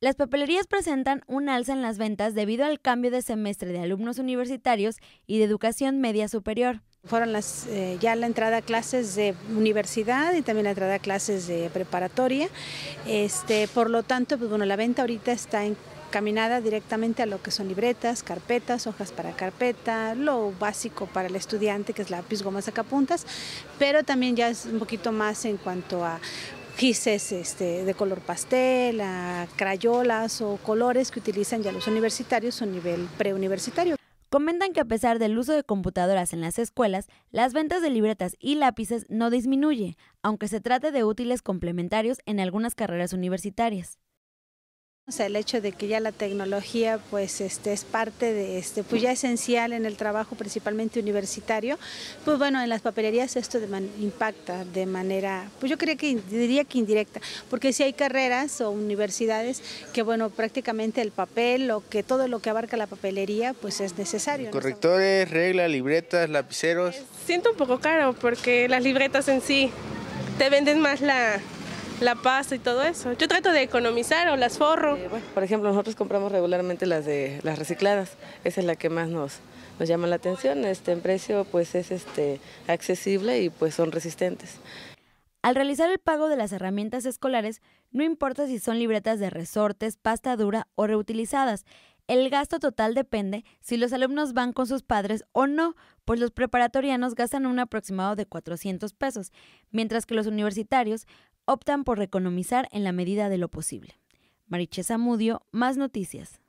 Las papelerías presentan un alza en las ventas debido al cambio de semestre de alumnos universitarios y de educación media superior. Fueron las, eh, ya la entrada a clases de universidad y también la entrada a clases de preparatoria. Este, por lo tanto, pues, bueno, la venta ahorita está en caminada directamente a lo que son libretas, carpetas, hojas para carpeta, lo básico para el estudiante que es lápiz, goma, sacapuntas, pero también ya es un poquito más en cuanto a gises este, de color pastel, a crayolas o colores que utilizan ya los universitarios o nivel preuniversitario. Comentan que a pesar del uso de computadoras en las escuelas, las ventas de libretas y lápices no disminuye, aunque se trate de útiles complementarios en algunas carreras universitarias. O el hecho de que ya la tecnología pues este, es parte de este, pues ya esencial en el trabajo principalmente universitario, pues bueno, en las papelerías esto de impacta de manera, pues yo que diría que indirecta, porque si hay carreras o universidades que bueno, prácticamente el papel o que todo lo que abarca la papelería pues es necesario. Correctores, reglas, libretas, lapiceros. Siento un poco caro porque las libretas en sí te venden más la, la pasta y todo eso. Yo trato de economizar o las forro. Eh, por ejemplo, nosotros compramos regularmente las de las recicladas. Esa es la que más nos, nos llama la atención. Este, en precio pues es este, accesible y pues son resistentes. Al realizar el pago de las herramientas escolares, no importa si son libretas de resortes, pasta dura o reutilizadas. El gasto total depende si los alumnos van con sus padres o no, pues los preparatorianos gastan un aproximado de 400 pesos, mientras que los universitarios optan por economizar en la medida de lo posible. Marichesa Mudio, más noticias.